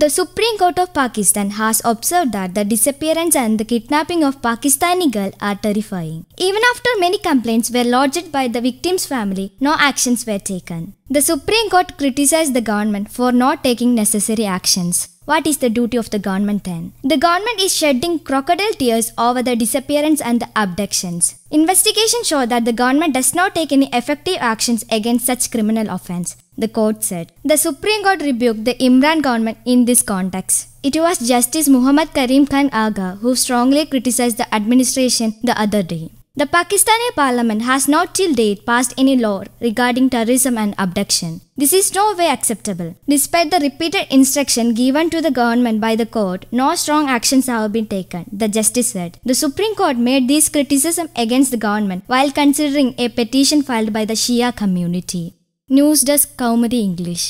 The Supreme Court of Pakistan has observed that the disappearance and the kidnapping of Pakistani girl are terrifying. Even after many complaints were lodged by the victim's family, no actions were taken. The Supreme Court criticized the government for not taking necessary actions. What is the duty of the government then? The government is shedding crocodile tears over the disappearance and the abductions. Investigations show that the government does not take any effective actions against such criminal offense the court said. The Supreme Court rebuked the Imran government in this context. It was Justice Muhammad Karim Khan Aga who strongly criticized the administration the other day. The Pakistani parliament has not till date passed any law regarding terrorism and abduction. This is no way acceptable. Despite the repeated instruction given to the government by the court, no strong actions have been taken, the justice said. The Supreme Court made this criticism against the government while considering a petition filed by the Shia community. News desk Kaumudi English